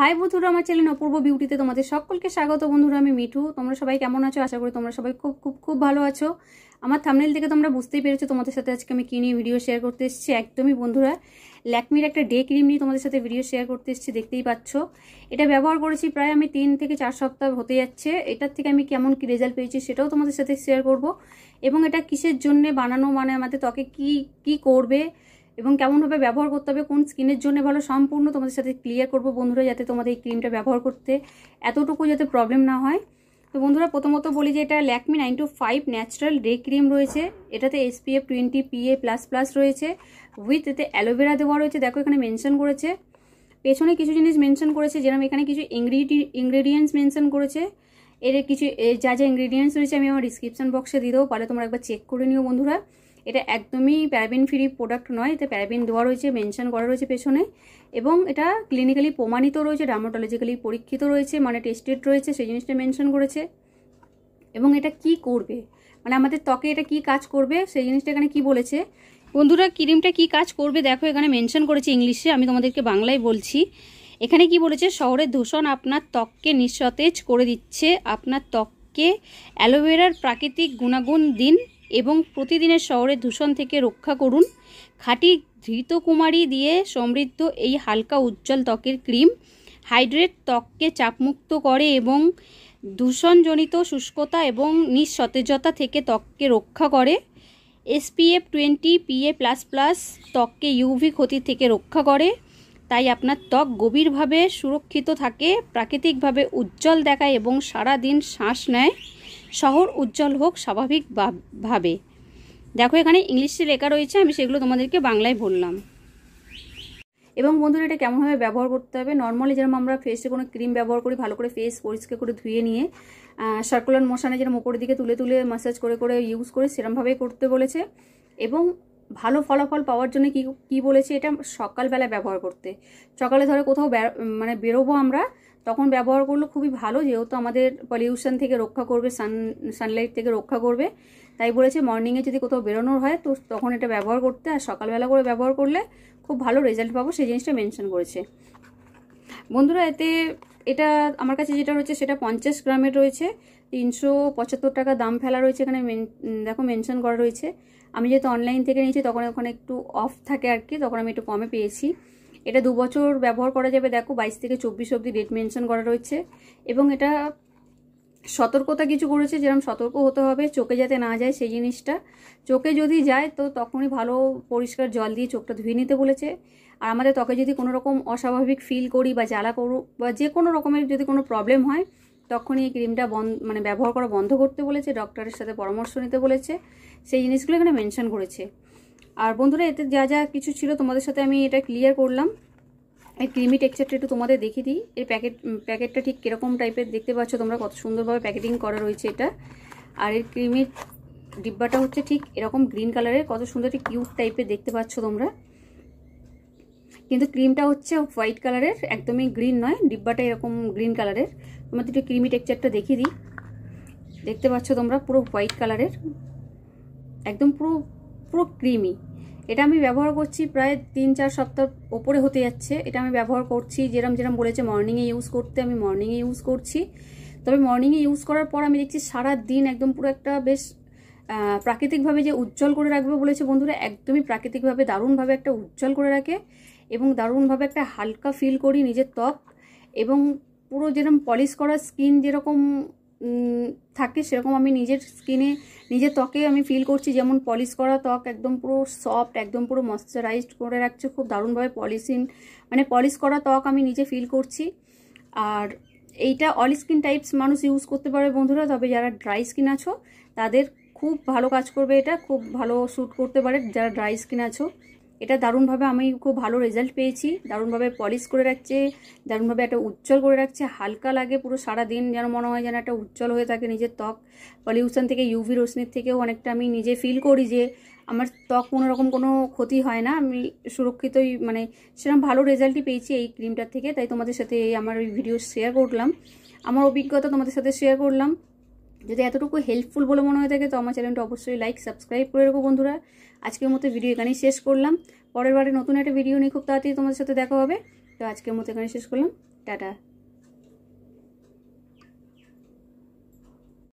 high বন্ধুরা আমার channel অপূর্ব বিউটিতে তোমাদের সকলকে স্বাগত বন্ধুরা আমি মিঠু তোমরা সবাই কেমন আছো আশা করি তোমরা সবাই খুব খুব খুব ভালো আছো আমার থামনেল থেকে তোমরা বুঝতেই পেরেছো তোমাদের সাথে আজকে আমি কী নিয়ে ভিডিও শেয়ার করতে এসেছি একদমই বন্ধুরা ল্যাকমির একটা ডে ক্রিম নিয়ে তোমাদের সাথে ভিডিও শেয়ার করতে এসেছি দেখতেই পাচ্ছ এটা ব্যবহার করেছি প্রায় আমি তিন থেকে চার সপ্তাহ হতে যাচ্ছে এটার থেকে আমি কেমন কী রেজাল্ট পেয়েছি সেটাও তোমাদের সাথে শেয়ার করব এবং এটা কিসের জন্য বানানো মানে আমাদের ত্বকে কি কি করবে এবং কেমনভাবে ব্যবহার করতে হবে কোন স্কিনের জন্য ভালো সম্পূর্ণ তোমাদের সাথে ক্লিয়ার করবো বন্ধুরা যাতে তোমাদের এই ক্রিমটা ব্যবহার করতে এতটুকু যাতে প্রবলেম না হয় তো বন্ধুরা প্রথমত বলি যে এটা Lakme nine two five natural day cream রয়েছে এটাতে SPF twenty PA plus plus রয়েছে উইথ এতে অ্যালোভেরা দেওয়া রয়েছে দেখো এখানে মেনশন করেছে পেছনে কিছু জিনিস মেনশন করেছে যেরকম এখানে কিছু ইনগ্রিডি ইনগ্রেডিয়েন্টস মেনশন করেছে এর কিছু যা যা ইনগ্রিডিয়েন্টস রয়েছে আমি আমার ডিসক্রিপশান বক্সে দিয়ে দেবো পারে তোমরা একবার চেক করে নিও বন্ধুরা এটা একদমই প্যারাবিন ফ্রি প্রোডাক্ট নয় এতে প্যারাবিন দেওয়া রয়েছে মেনশন করা রয়েছে পেছনে এবং এটা ক্লিনিক্যালি প্রমাণিত রয়েছে ডার্মাটোলজিক্যালি পরীক্ষিত রয়েছে মানে টেস্টেড রয়েছে সেই জিনিসটা মেনশন করেছে এবং এটা কি করবে মানে আমাদের ত্বকে এটা কি কাজ করবে সেই জিনিসটা এখানে কি বলেছে বন্ধুরা ক্রিমটা কি কাজ করবে দেখো এখানে মেনশন করেছে ইংলিশে আমি তোমাদেরকে বাংলায় বলছি এখানে কি বলেছে শহরের দূষণ আপনার ত্বককে নিঃসতেজ করে দিচ্ছে আপনার ত্বককে অ্যালোভেরার প্রাকৃতিক গুণাগুণ দিন এবং প্রতিদিনের শহরের দূষণ থেকে রক্ষা করুন খাঁটি ধৃত কুমারী দিয়ে সমৃদ্ধ এই হালকা উজ্জ্বল ত্বকের ক্রিম হাইড্রেট ত্বককে চাপমুক্ত করে এবং দূষণজনিত শুষ্কতা এবং নিঃসতেজতা থেকে ত্বককে রক্ষা করে SPF twenty PA plus plus ত্বককে ইউভি ক্ষতি থেকে রক্ষা করে তাই আপনার ত্বক গভীরভাবে সুরক্ষিত থাকে প্রাকৃতিকভাবে উজ্জ্বল দেখায় এবং সারা দিন শ্বাস নেয় শহর উজ্জ্বল হোক স্বাভাবিকভাবে দেখো এখানে ইংলিশে লেখা রয়েছে আমি সেগুলো তোমাদেরকে বাংলায় বললাম এবং বন্ধুরা এটা কেমনভাবে ব্যবহার করতে হবে নর্মালি যেরকম আমরা ফেসে কোনো ক্রিম ব্যবহার করি ভালো করে ফেস পরিষ্কার করে ধুয়ে নিয়ে সার্কুলার মশানে যেরকম ওপরের দিকে তুলে তুলে ম্যাসাজ করে করে ইউজ করে সেরমভাবেই করতে বলেছে এবং ভালো ফলাফল পাওয়ার জন্য কি কি বলেছে এটা সকালবেলা ব্যবহার করতে সকালে ধরে কোথাও মানে বেরোবো আমরা তখন ব্যবহার করলে খুবই ভালো যেহেতু আমাদের পলিউশন থেকে রক্ষা করবে সান সানলাইট থেকে রক্ষা করবে তাই বলেছে মর্নিংয়ে যদি কোথাও বেরোনোর হয় তো তখন এটা ব্যবহার করতে আর সকালবেলা করে ব্যবহার করলে খুব ভালো রেজাল্ট পাবো সেই জিনিসটা মেনশন করেছে বন্ধুরা এতে এটা আমার কাছে যেটা রয়েছে সেটা পঞ্চাশ গ্রামের রয়েছে তিনশো পঁচাত্তর টাকা দাম ফেলা রয়েছে এখানে দেখো মেনশন করা রয়েছে আমি যেহেতু অনলাইন থেকে নিয়েছি তখন ওখানে একটু অফ থাকে আর কি তখন আমি একটু কমে পেয়েছি এটা দু বছর ব্যবহার করা যাবে দেখো বাইশ থেকে চব্বিশ অবধি ডেট মেনশন করা রয়েছে এবং এটা সতর্কতা কিছু করেছে যেরকম সতর্ক হতে হবে চোখে যাতে না যায় সেই জিনিসটা চোখে যদি যায় তো তখনই ভালো পরিষ্কার জল দিয়ে চোখটা ধুয়ে নিতে বলেছে আর আমাদের ত্বকে যদি কোনো রকম অস্বাভাবিক ফিল করি বা জ্বালা করু বা যে কোনো রকমের যদি কোনো প্রবলেম হয় তখনই এই ক্রিমটা বন্ধ মানে ব্যবহার করা বন্ধ করতে বলেছে ডক্টরের সাথে পরামর্শ নিতে বলেছে সেই জিনিসগুলো এখানে মেনশন করেছে আর বন্ধুরা এতে যা যা কিছু ছিল তোমাদের সাথে আমি এটা ক্লিয়ার করলাম এই ক্রিমি টেক্সচারটা একটু তোমাদের দেখিয়ে দিই এর প্যাকেট প্যাকেটটা ঠিক কীরকম টাইপের দেখতে পাচ্ছ তোমরা কত সুন্দরভাবে প্যাকেটিং করা রয়েছে এটা আর এর ক্রিমির ডিব্বাটা হচ্ছে ঠিক এরকম গ্রিন কালারের কত সুন্দর একটি কিউট টাইপের দেখতে পাচ্ছ তোমরা কিন্তু ক্রিমটা হচ্ছে হোয়াইট কালারের একদমই গ্রিন নয় ডিব্বাটা এরকম গ্রিন কালারের তোমাদের একটু ক্রিমি টেক্সচারটা দেখিয়ে দিই দেখতে পাচ্ছ তোমরা পুরো হোয়াইট কালারের একদম পুরো পুরো ক্রিমি এটা আমি ব্যবহার করছি প্রায় তিন চার সপ্তাহ ওপরে হতে যাচ্ছে এটা আমি ব্যবহার করছি যেরম যেরম বলেছে মর্নিংয়ে ইউজ করতে আমি মর্নিংয়ে ইউজ করছি তবে মর্নিংয়ে ইউজ করার পর আমি দেখছি সারা দিন একদম পুরো একটা বেশ প্রাকৃতিকভাবে যে উজ্জ্বল করে রাখবে বলেছে বন্ধুরা একদমই প্রাকৃতিকভাবে দারুণভাবে একটা উজ্জ্বল করে রাখে এবং দারুণভাবে একটা হালকা ফিল করি নিজের ত্বক এবং পুরো যেরকম পলিশ করা স্কিন যেরকম থাকে সেরকম আমি নিজের স্কিনে নিজের ত্বকে আমি ফিল করছি যেমন পলিশ করা ত্বক একদম পুরো সফট একদম পুরো ময়শ্চারাইজড করে রাখছে খুব দারুণভাবে পলিশিং মানে পলিশ করা ত্বক আমি নিজে ফিল করছি আর এইটা অল স্কিন টাইপস মানুষ ইউজ করতে পারে বন্ধুরা তবে যারা ড্রাই স্কিন আছো তাদের খুব ভালো কাজ করবে এটা খুব ভালো শ্যুট করতে পারে যারা ড্রাই স্কিন আছো এটা দারুণভাবে আমি খুব ভালো রেজাল্ট পেয়েছি দারুণভাবে পলিশ করে রাখছে দারুণভাবে একটা উজ্জ্বল করে রাখছে হালকা লাগে পুরো সারা দিন যেন মনে হয় যেন একটা উজ্জ্বল হয়ে থাকে নিজের ত্বক পলিউশন থেকে ইউভি রশ্মির থেকেও অনেকটা আমি নিজে ফিল করি যে আমার ত্বক কোনো রকম কোনো ক্ষতি হয় না আমি সুরক্ষিতই মানে সেরকম ভালো রেজাল্টই পেয়েছি এই ক্রিমটার থেকে তাই তোমাদের সাথে এই আমার ওই ভিডিও শেয়ার করলাম আমার অভিজ্ঞতা তোমাদের সাথে শেয়ার করলাম যদি এতটুকু হেল্পফুল বলে মনে হয়ে থাকে তো আমার চ্যানেলটা অবশ্যই লাইক সাবস্ক্রাইব করে রাখো বন্ধুরা আজকের মতো ভিডিও এখানেই শেষ করলাম পরের বারে নতুন একটা ভিডিও নিয়ে খুব তাড়াতাড়ি তোমাদের সাথে দেখা হবে তো আজকের মতো এখানে শেষ করলাম টাটা